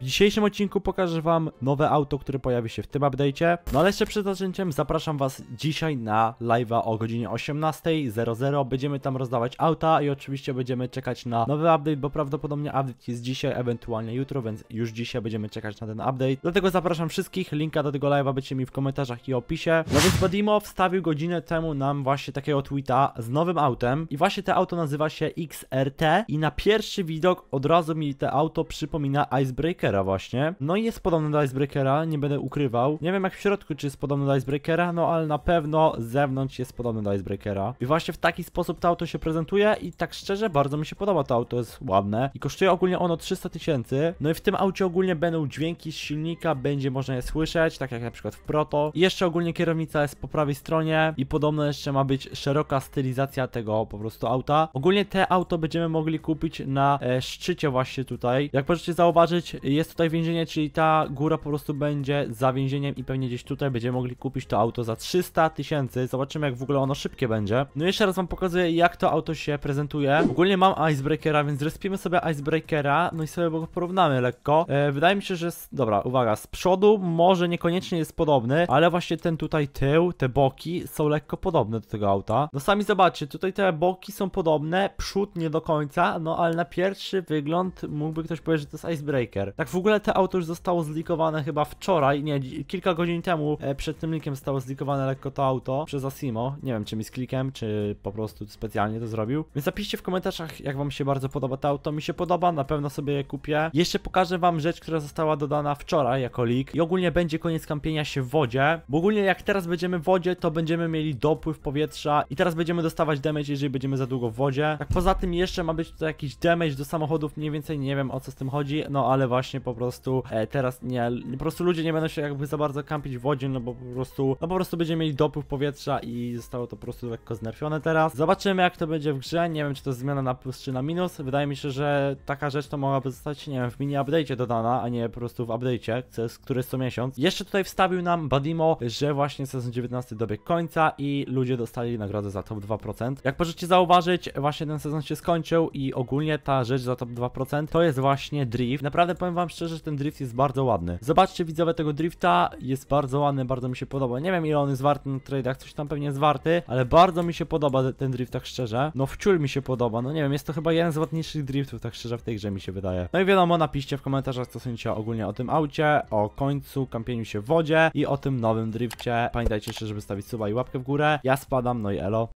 W dzisiejszym odcinku pokażę Wam nowe auto, które pojawi się w tym update'cie. No ale jeszcze przed zaczęciem zapraszam Was dzisiaj na live'a o godzinie 18.00. Będziemy tam rozdawać auta i oczywiście będziemy czekać na nowy update, bo prawdopodobnie update jest dzisiaj, ewentualnie jutro, więc już dzisiaj będziemy czekać na ten update. Dlatego zapraszam wszystkich, linka do tego live'a będzie mi w komentarzach i opisie. No więc Badimo wstawił godzinę temu nam właśnie takiego tweeta z nowym autem i właśnie to auto nazywa się XRT i na pierwszy widok od razu mi to auto przypomina Icebreaker Icebreakera właśnie. No i jest podobny do Icebreakera, nie będę ukrywał. Nie wiem jak w środku, czy jest podobny do Icebreakera, no ale na pewno z zewnątrz jest podobny do Icebreakera. I właśnie w taki sposób to auto się prezentuje i tak szczerze bardzo mi się podoba to auto, jest ładne. I kosztuje ogólnie ono 300 tysięcy. No i w tym aucie ogólnie będą dźwięki z silnika, będzie można je słyszeć, tak jak na przykład w Proto. I jeszcze ogólnie kierownica jest po prawej stronie i podobno jeszcze ma być szeroka stylizacja tego po prostu auta. Ogólnie te auto będziemy mogli kupić na e, szczycie właśnie tutaj. Jak możecie zauważyć, jest tutaj więzienie, czyli ta góra po prostu będzie za więzieniem i pewnie gdzieś tutaj będziemy mogli kupić to auto za 300 tysięcy. Zobaczymy jak w ogóle ono szybkie będzie. No i jeszcze raz wam pokazuję jak to auto się prezentuje. Ogólnie mam Icebreakera, więc respimy sobie Icebreakera, no i sobie go porównamy lekko. E, wydaje mi się, że... Dobra, uwaga, z przodu może niekoniecznie jest podobny, ale właśnie ten tutaj tył, te boki są lekko podobne do tego auta. No sami zobaczcie, tutaj te boki są podobne, przód nie do końca, no ale na pierwszy wygląd mógłby ktoś powiedzieć, że to jest Icebreaker. Tak tak w ogóle to auto już zostało zlikowane chyba wczoraj, nie, kilka godzin temu e, przed tym linkiem zostało zlikowane lekko to auto przez Asimo. Nie wiem, czy mi z klikiem, czy po prostu specjalnie to zrobił. Więc zapiszcie w komentarzach, jak wam się bardzo podoba to auto. Mi się podoba, na pewno sobie je kupię. Jeszcze pokażę wam rzecz, która została dodana wczoraj jako leak i ogólnie będzie koniec kampienia się w wodzie. Bo ogólnie jak teraz będziemy w wodzie, to będziemy mieli dopływ powietrza i teraz będziemy dostawać damage, jeżeli będziemy za długo w wodzie. Tak poza tym jeszcze ma być tutaj jakiś damage do samochodów, mniej więcej nie wiem o co z tym chodzi, no ale właśnie faktycznie po prostu e, teraz nie, po prostu ludzie nie będą się jakby za bardzo kampić w wodzie, no bo po prostu, no po prostu będziemy mieli dopływ powietrza i zostało to po prostu lekko znerfione teraz. Zobaczymy jak to będzie w grze, nie wiem czy to jest zmiana na plus czy na minus, wydaje mi się, że taka rzecz to mogłaby zostać, nie wiem, w mini update'cie dodana, a nie po prostu w update'cie, który jest co miesiąc. Jeszcze tutaj wstawił nam Badimo, że właśnie sezon 19 dobiegł końca i ludzie dostali nagrodę za top 2%. Jak możecie zauważyć, właśnie ten sezon się skończył i ogólnie ta rzecz za top 2% to jest właśnie drift. Naprawdę powiem wam, wam szczerze, że ten drift jest bardzo ładny. Zobaczcie widzowie tego drifta, jest bardzo ładny, bardzo mi się podoba. Nie wiem ile on jest warty na trade'ach, coś tam pewnie jest warty, ale bardzo mi się podoba ten drift, tak szczerze. No wciul mi się podoba, no nie wiem, jest to chyba jeden z ładniejszych driftów, tak szczerze, w tej grze mi się wydaje. No i wiadomo, napiszcie w komentarzach, co sądzicie ogólnie o tym aucie, o końcu, kampieniu się w wodzie i o tym nowym drifcie. Pamiętajcie jeszcze, żeby stawić suba i łapkę w górę. Ja spadam, no i elo.